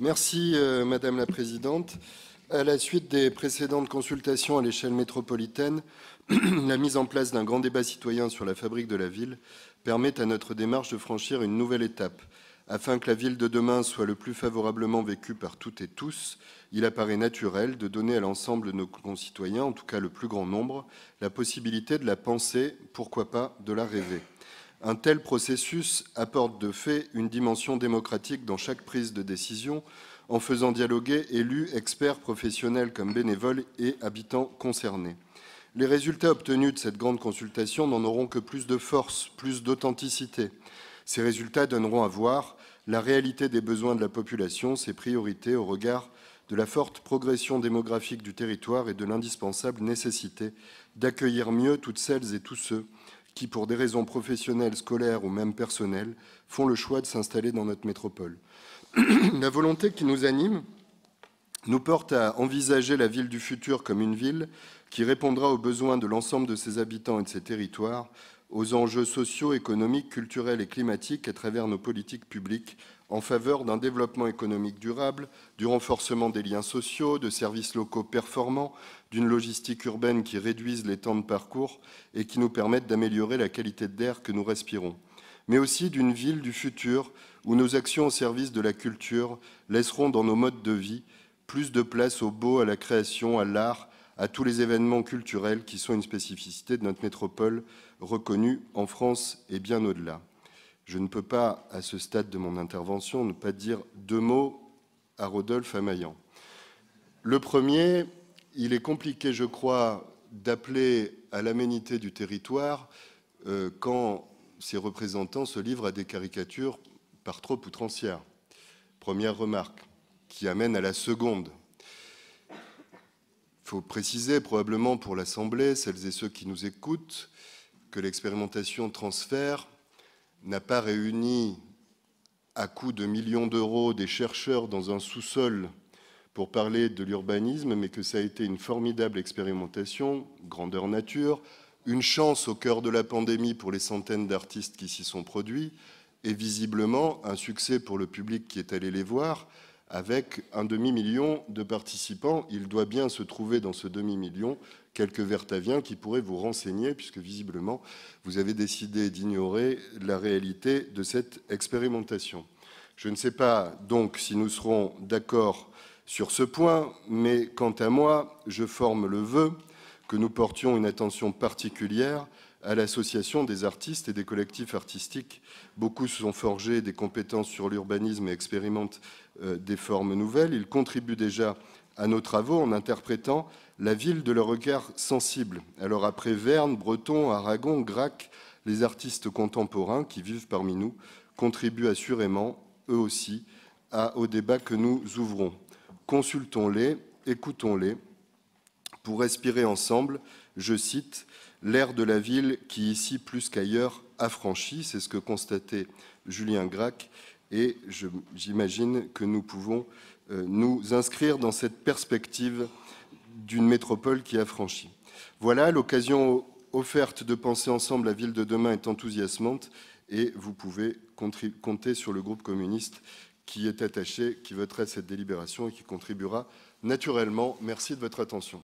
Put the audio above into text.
Merci, euh, Madame la Présidente. À la suite des précédentes consultations à l'échelle métropolitaine, la mise en place d'un grand débat citoyen sur la fabrique de la ville permet à notre démarche de franchir une nouvelle étape. Afin que la ville de demain soit le plus favorablement vécue par toutes et tous, il apparaît naturel de donner à l'ensemble de nos concitoyens, en tout cas le plus grand nombre, la possibilité de la penser, pourquoi pas de la rêver. Un tel processus apporte de fait une dimension démocratique dans chaque prise de décision en faisant dialoguer élus, experts, professionnels comme bénévoles et habitants concernés. Les résultats obtenus de cette grande consultation n'en auront que plus de force, plus d'authenticité. Ces résultats donneront à voir la réalité des besoins de la population, ses priorités au regard de la forte progression démographique du territoire et de l'indispensable nécessité d'accueillir mieux toutes celles et tous ceux qui, pour des raisons professionnelles, scolaires ou même personnelles, font le choix de s'installer dans notre métropole. la volonté qui nous anime nous porte à envisager la ville du futur comme une ville qui répondra aux besoins de l'ensemble de ses habitants et de ses territoires, aux enjeux sociaux, économiques, culturels et climatiques à travers nos politiques publiques en faveur d'un développement économique durable, du renforcement des liens sociaux, de services locaux performants, d'une logistique urbaine qui réduise les temps de parcours et qui nous permette d'améliorer la qualité d'air que nous respirons, mais aussi d'une ville du futur où nos actions au service de la culture laisseront dans nos modes de vie plus de place au beau, à la création, à l'art, à tous les événements culturels qui sont une spécificité de notre métropole reconnue en France et bien au-delà. Je ne peux pas, à ce stade de mon intervention, ne pas dire deux mots à Rodolphe Amaillan. Le premier, il est compliqué, je crois, d'appeler à l'aménité du territoire euh, quand ses représentants se livrent à des caricatures par trop outrancières. Première remarque, qui amène à la seconde, faut préciser probablement pour l'Assemblée, celles et ceux qui nous écoutent, que l'expérimentation transfert n'a pas réuni à coups de millions d'euros des chercheurs dans un sous-sol pour parler de l'urbanisme, mais que ça a été une formidable expérimentation, grandeur nature, une chance au cœur de la pandémie pour les centaines d'artistes qui s'y sont produits, et visiblement un succès pour le public qui est allé les voir, avec un demi-million de participants, il doit bien se trouver dans ce demi-million quelques Vertaviens qui pourraient vous renseigner, puisque visiblement, vous avez décidé d'ignorer la réalité de cette expérimentation. Je ne sais pas donc si nous serons d'accord sur ce point, mais quant à moi, je forme le vœu que nous portions une attention particulière à l'association des artistes et des collectifs artistiques. Beaucoup se sont forgés des compétences sur l'urbanisme et expérimentent euh, des formes nouvelles. Ils contribuent déjà à nos travaux en interprétant la ville de leur regard sensible. Alors après Verne, Breton, Aragon, Grac, les artistes contemporains qui vivent parmi nous contribuent assurément, eux aussi, à, au débat que nous ouvrons. Consultons-les, écoutons-les, pour respirer ensemble, je cite, l'air de la ville qui ici plus qu'ailleurs franchi, C'est ce que constatait Julien Gracq et j'imagine que nous pouvons euh, nous inscrire dans cette perspective d'une métropole qui a franchi. Voilà, l'occasion offerte de penser ensemble la ville de demain est enthousiasmante et vous pouvez compter sur le groupe communiste qui est attaché, qui voterait cette délibération et qui contribuera naturellement. Merci de votre attention.